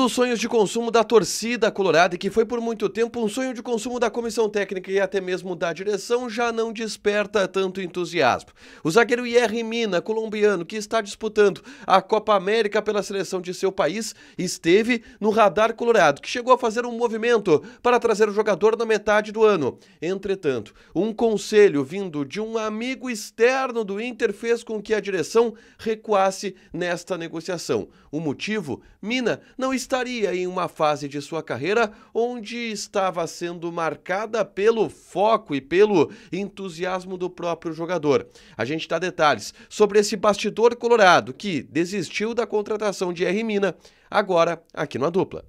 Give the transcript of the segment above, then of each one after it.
dos sonhos de consumo da torcida colorada, que foi por muito tempo um sonho de consumo da comissão técnica e até mesmo da direção, já não desperta tanto entusiasmo. O zagueiro Yerry Mina, colombiano, que está disputando a Copa América pela seleção de seu país, esteve no radar colorado, que chegou a fazer um movimento para trazer o jogador na metade do ano. Entretanto, um conselho vindo de um amigo externo do Inter fez com que a direção recuasse nesta negociação. O motivo? Mina não está estaria em uma fase de sua carreira onde estava sendo marcada pelo foco e pelo entusiasmo do próprio jogador. A gente dá detalhes sobre esse bastidor colorado que desistiu da contratação de R. Mina, agora aqui na dupla.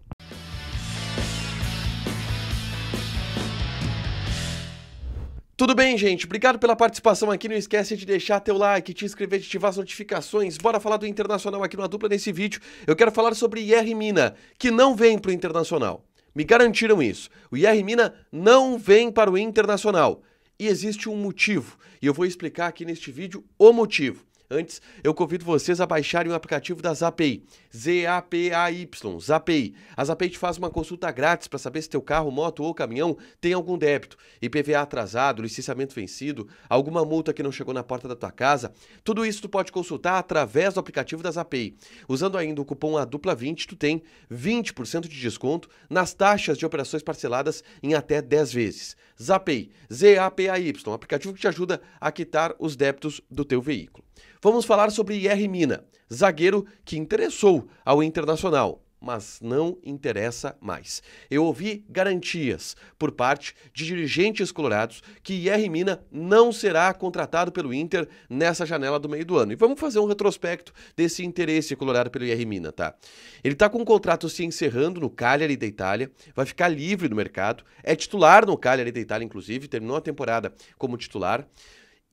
Tudo bem, gente? Obrigado pela participação aqui. Não esquece de deixar teu like, te inscrever, de ativar as notificações. Bora falar do Internacional aqui na dupla nesse vídeo. Eu quero falar sobre IR Mina, que não vem para o Internacional. Me garantiram isso. O IR Mina não vem para o Internacional. E existe um motivo, e eu vou explicar aqui neste vídeo o motivo. Antes, eu convido vocês a baixarem o aplicativo da Zapay, Z-A-P-A-Y, Zapay. A Zapay te faz uma consulta grátis para saber se teu carro, moto ou caminhão tem algum débito, IPVA atrasado, licenciamento vencido, alguma multa que não chegou na porta da tua casa. Tudo isso tu pode consultar através do aplicativo da Zapay. Usando ainda o cupom A Dupla 20, tu tem 20% de desconto nas taxas de operações parceladas em até 10 vezes. Zapay, Z-A-P-A-Y, aplicativo que te ajuda a quitar os débitos do teu veículo. Vamos falar sobre IR Mina, zagueiro que interessou ao Internacional, mas não interessa mais. Eu ouvi garantias por parte de dirigentes colorados que IR Mina não será contratado pelo Inter nessa janela do meio do ano. E vamos fazer um retrospecto desse interesse colorado pelo IR Mina, tá? Ele tá com o um contrato se encerrando no Cagliari da Itália, vai ficar livre no mercado, é titular no Cagliari da Itália, inclusive, terminou a temporada como titular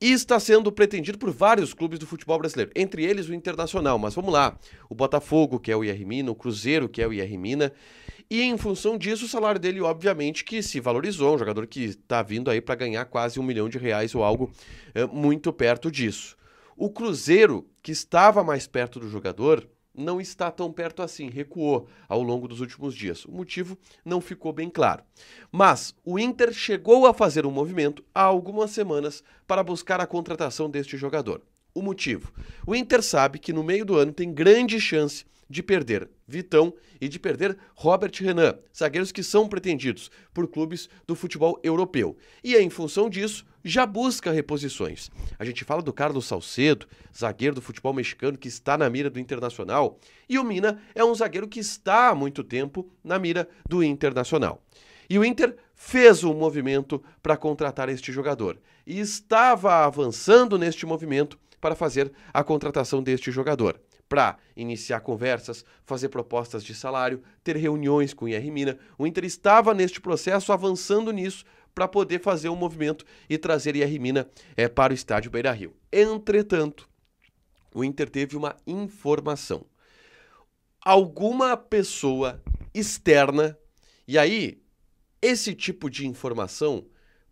e está sendo pretendido por vários clubes do futebol brasileiro, entre eles o Internacional. Mas vamos lá, o Botafogo, que é o IR Mina, o Cruzeiro, que é o IR Mina, e em função disso o salário dele, obviamente, que se valorizou, um jogador que está vindo aí para ganhar quase um milhão de reais ou algo é, muito perto disso. O Cruzeiro, que estava mais perto do jogador, não está tão perto assim, recuou ao longo dos últimos dias. O motivo não ficou bem claro. Mas o Inter chegou a fazer um movimento há algumas semanas para buscar a contratação deste jogador o motivo. O Inter sabe que no meio do ano tem grande chance de perder Vitão e de perder Robert Renan, zagueiros que são pretendidos por clubes do futebol europeu. E é em função disso, já busca reposições. A gente fala do Carlos Salcedo, zagueiro do futebol mexicano que está na mira do Internacional, e o Mina é um zagueiro que está há muito tempo na mira do Internacional. E o Inter fez um movimento para contratar este jogador e estava avançando neste movimento para fazer a contratação deste jogador. Para iniciar conversas, fazer propostas de salário, ter reuniões com o IR Mina, o Inter estava neste processo avançando nisso para poder fazer um movimento e trazer IR Mina é, para o estádio Beira Rio. Entretanto, o Inter teve uma informação. Alguma pessoa externa, e aí esse tipo de informação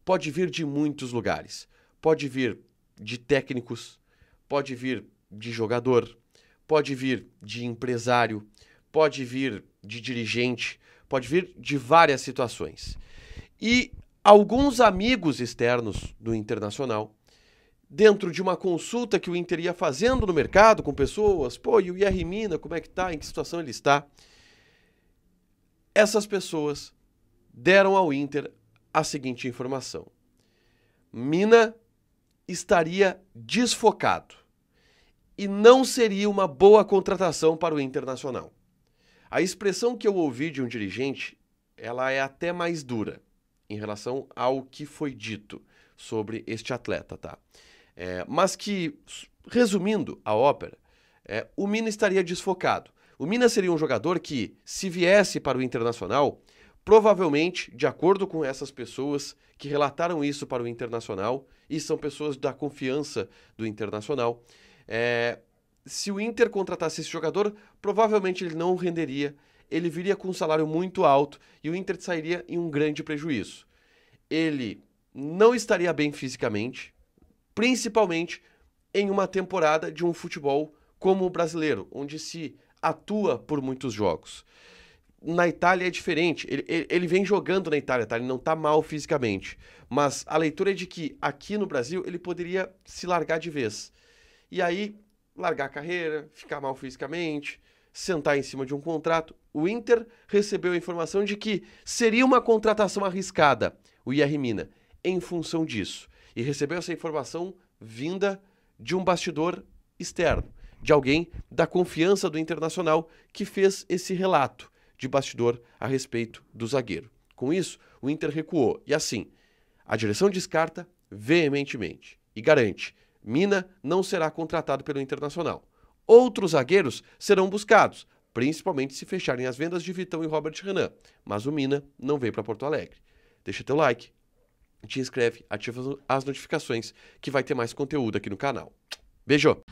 pode vir de muitos lugares. Pode vir de técnicos, pode vir de jogador, pode vir de empresário, pode vir de dirigente, pode vir de várias situações. E alguns amigos externos do Internacional, dentro de uma consulta que o Inter ia fazendo no mercado com pessoas, pô, e o IR Mina, como é que tá, em que situação ele está? Essas pessoas deram ao Inter a seguinte informação. Mina estaria desfocado e não seria uma boa contratação para o Internacional. A expressão que eu ouvi de um dirigente, ela é até mais dura em relação ao que foi dito sobre este atleta, tá? É, mas que, resumindo a ópera, é, o Mina estaria desfocado. O Mina seria um jogador que, se viesse para o Internacional, Provavelmente, de acordo com essas pessoas que relataram isso para o Internacional, e são pessoas da confiança do Internacional, é, se o Inter contratasse esse jogador, provavelmente ele não renderia, ele viria com um salário muito alto e o Inter sairia em um grande prejuízo. Ele não estaria bem fisicamente, principalmente em uma temporada de um futebol como o brasileiro, onde se atua por muitos jogos na Itália é diferente. Ele, ele, ele, vem jogando na Itália, tá? Ele não tá mal fisicamente. Mas a leitura é de que aqui no Brasil ele poderia se largar de vez. E aí, largar a carreira, ficar mal fisicamente, sentar em cima de um contrato. O Inter recebeu a informação de que seria uma contratação arriscada, o IR Mina, em função disso. E recebeu essa informação vinda de um bastidor externo, de alguém da confiança do Internacional que fez esse relato de bastidor a respeito do zagueiro. Com isso, o Inter recuou e assim, a direção descarta veementemente e garante: Mina não será contratado pelo Internacional. Outros zagueiros serão buscados, principalmente se fecharem as vendas de Vitão e Robert Renan, mas o Mina não veio para Porto Alegre. Deixa teu like, te inscreve, ativa as notificações que vai ter mais conteúdo aqui no canal. Beijo!